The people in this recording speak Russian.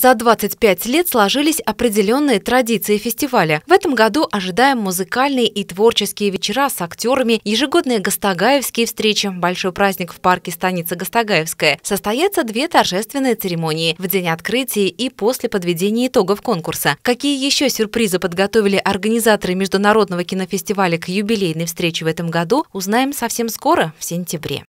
За 25 лет сложились определенные традиции фестиваля. В этом году ожидаем музыкальные и творческие вечера с актерами, ежегодные Гастагаевские встречи, большой праздник в парке «Станица Гастагаевская». Состоятся две торжественные церемонии – в день открытия и после подведения итогов конкурса. Какие еще сюрпризы подготовили организаторы Международного кинофестиваля к юбилейной встрече в этом году, узнаем совсем скоро, в сентябре.